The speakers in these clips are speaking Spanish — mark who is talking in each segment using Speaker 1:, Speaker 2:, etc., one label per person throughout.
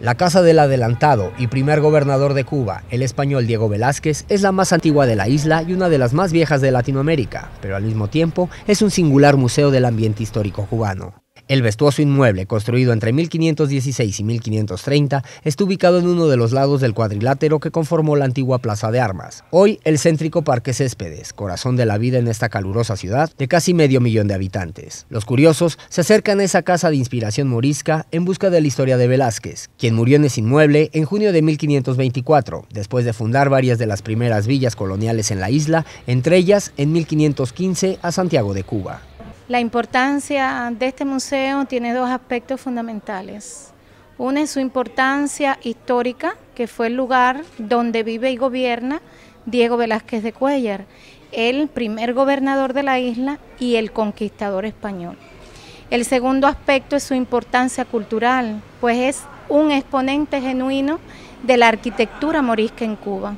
Speaker 1: La casa del adelantado y primer gobernador de Cuba, el español Diego Velázquez, es la más antigua de la isla y una de las más viejas de Latinoamérica, pero al mismo tiempo es un singular museo del ambiente histórico cubano. El vestuoso inmueble, construido entre 1516 y 1530, está ubicado en uno de los lados del cuadrilátero que conformó la antigua Plaza de Armas, hoy el céntrico Parque Céspedes, corazón de la vida en esta calurosa ciudad de casi medio millón de habitantes. Los curiosos se acercan a esa casa de inspiración morisca en busca de la historia de Velázquez, quien murió en ese inmueble en junio de 1524, después de fundar varias de las primeras villas coloniales en la isla, entre ellas en 1515 a Santiago de Cuba.
Speaker 2: La importancia de este museo tiene dos aspectos fundamentales. Una es su importancia histórica, que fue el lugar donde vive y gobierna Diego Velázquez de Cuellar, el primer gobernador de la isla y el conquistador español. El segundo aspecto es su importancia cultural, pues es un exponente genuino de la arquitectura morisca en Cuba.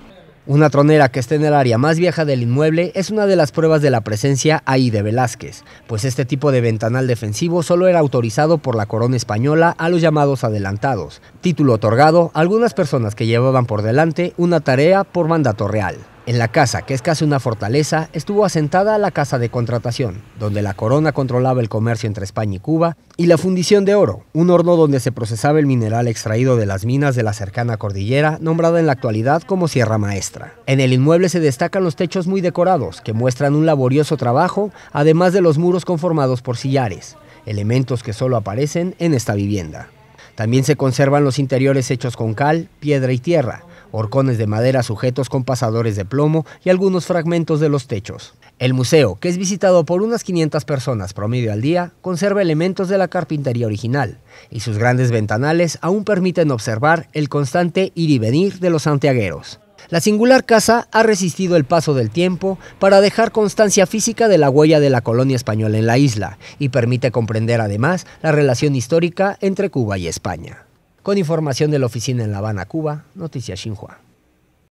Speaker 1: Una tronera que está en el área más vieja del inmueble es una de las pruebas de la presencia ahí de Velázquez, pues este tipo de ventanal defensivo solo era autorizado por la corona española a los llamados adelantados, título otorgado a algunas personas que llevaban por delante una tarea por mandato real. En la casa, que es casi una fortaleza, estuvo asentada la Casa de Contratación, donde la corona controlaba el comercio entre España y Cuba, y la Fundición de Oro, un horno donde se procesaba el mineral extraído de las minas de la cercana cordillera, nombrada en la actualidad como Sierra Maestra. En el inmueble se destacan los techos muy decorados, que muestran un laborioso trabajo, además de los muros conformados por sillares, elementos que solo aparecen en esta vivienda. También se conservan los interiores hechos con cal, piedra y tierra, horcones de madera sujetos con pasadores de plomo y algunos fragmentos de los techos. El museo, que es visitado por unas 500 personas promedio al día, conserva elementos de la carpintería original y sus grandes ventanales aún permiten observar el constante ir y venir de los santiagueros. La singular casa ha resistido el paso del tiempo para dejar constancia física de la huella de la colonia española en la isla y permite comprender además la relación histórica entre Cuba y España. Con información de la oficina en La Habana, Cuba, Noticias Xinhua.